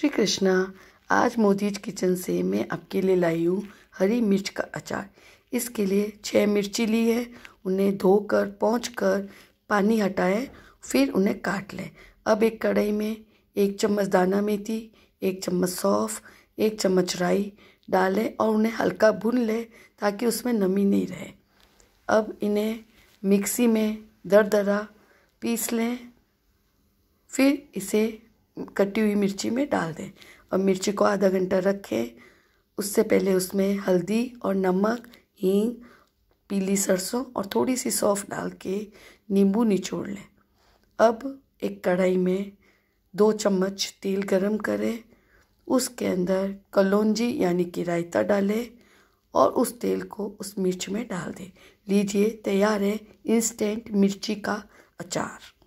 श्री कृष्णा आज मोदीज किचन से मैं आपके लिए लाई हूँ हरी मिर्च का अचार इसके लिए छः मिर्ची ली है उन्हें धोकर पहुँच कर पानी हटाएं फिर उन्हें काट लें अब एक कढ़ाई में एक चम्मच दाना मेथी एक चम्मच सौफ एक चम्मच राई डालें और उन्हें हल्का भून लें ताकि उसमें नमी नहीं रहे अब इन्हें मिक्सी में दर दरा पीस लें फिर इसे कटी हुई मिर्ची में डाल दें और मिर्ची को आधा घंटा रखें उससे पहले उसमें हल्दी और नमक हींग पीली सरसों और थोड़ी सी सौंफ डाल के नींबू निचोड़ लें अब एक कढ़ाई में दो चम्मच तेल गरम करें उसके अंदर कलौंजी यानी कि रायता डालें और उस तेल को उस मिर्च में डाल दें लीजिए तैयार है इंस्टेंट मिर्ची का अचार